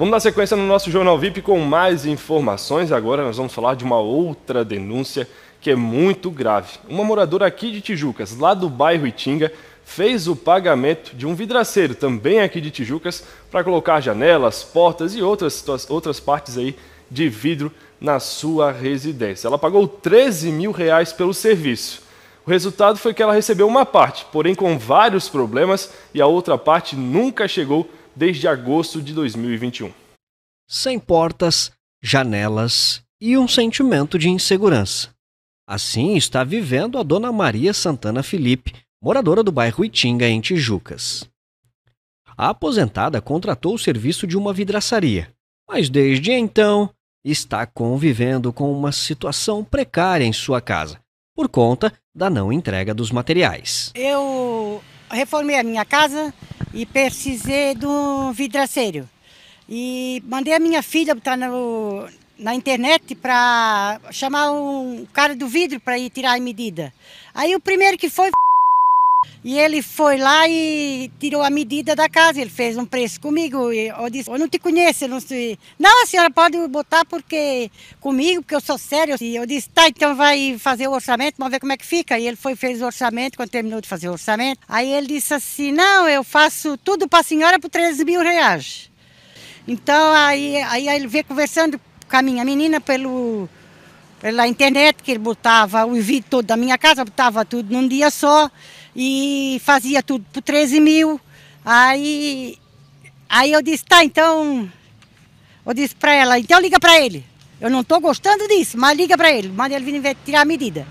Vamos dar sequência no nosso Jornal VIP com mais informações. Agora nós vamos falar de uma outra denúncia que é muito grave. Uma moradora aqui de Tijucas, lá do bairro Itinga, fez o pagamento de um vidraceiro, também aqui de Tijucas, para colocar janelas, portas e outras, outras partes aí de vidro na sua residência. Ela pagou 13 mil reais pelo serviço. O resultado foi que ela recebeu uma parte, porém com vários problemas, e a outra parte nunca chegou a desde agosto de 2021. Sem portas, janelas e um sentimento de insegurança. Assim está vivendo a dona Maria Santana Felipe, moradora do bairro Itinga, em Tijucas. A aposentada contratou o serviço de uma vidraçaria, mas desde então está convivendo com uma situação precária em sua casa, por conta da não entrega dos materiais. Eu reformei a minha casa, e precisei de um vidraceiro. E mandei a minha filha botar no, na internet para chamar um cara do vidro para ir tirar a medida. Aí o primeiro que foi e ele foi lá e tirou a medida da casa, ele fez um preço comigo. eu disse, eu não te conheço, não sei. Não, a senhora pode botar porque comigo, porque eu sou sério. E eu disse, tá, então vai fazer o orçamento, vamos ver como é que fica. E ele foi, fez o orçamento, quando terminou de fazer o orçamento. Aí ele disse assim, não, eu faço tudo para a senhora por 13 mil reais. Então aí, aí ele veio conversando com a minha menina pelo pela internet, que ele botava o vídeo todo da minha casa, botava tudo num dia só e fazia tudo por 13 mil. Aí, aí eu disse, tá, então. Eu disse para ela, então liga para ele. Eu não estou gostando disso, mas liga para ele, manda ele vir tirar a medida.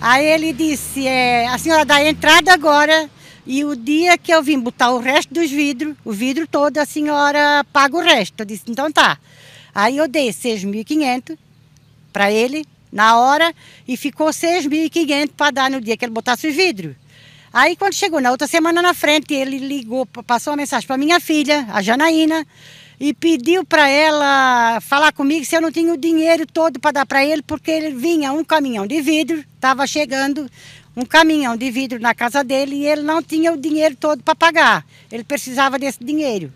Aí ele disse, é, a senhora dá a entrada agora e o dia que eu vim botar o resto dos vidros, o vidro todo, a senhora paga o resto. Eu disse, então tá. Aí eu dei 6.500 para ele na hora e ficou 6.500 para dar no dia que ele botasse os vidros. Aí quando chegou na outra semana na frente, ele ligou, passou uma mensagem para minha filha, a Janaína, e pediu para ela falar comigo se eu não tinha o dinheiro todo para dar para ele, porque ele vinha um caminhão de vidro, estava chegando um caminhão de vidro na casa dele e ele não tinha o dinheiro todo para pagar. Ele precisava desse dinheiro.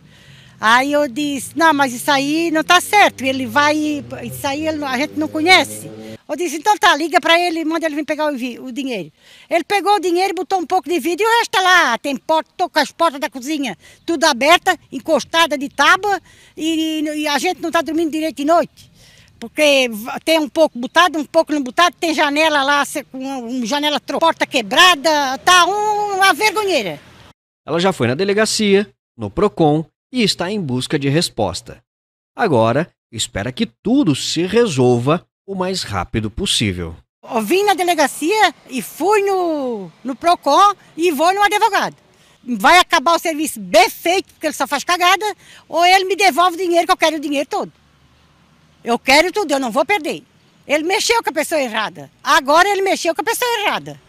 Aí eu disse, não, mas isso aí não está certo, ele vai, isso aí a gente não conhece. Eu disse, então tá, liga para ele manda ele vir pegar o, o, dinheiro. Ele pegou o dinheiro, botou um pouco de vidro e o resto tá lá. Tem porta, tô com as portas da cozinha tudo aberta, encostada de tábua e, e a gente não tá dormindo direito de noite porque tem um pouco botado, um pouco não botado, tem janela lá, com janela porta quebrada, tá uma vergonheira. Ela já foi na delegacia, no PROCON e está em busca de resposta. Agora, espera que tudo se resolva o mais rápido possível. Eu vim na delegacia e fui no, no PROCON e vou no advogado. Vai acabar o serviço bem feito, porque ele só faz cagada, ou ele me devolve o dinheiro, que eu quero o dinheiro todo. Eu quero tudo, eu não vou perder. Ele mexeu com a pessoa errada. Agora ele mexeu com a pessoa errada.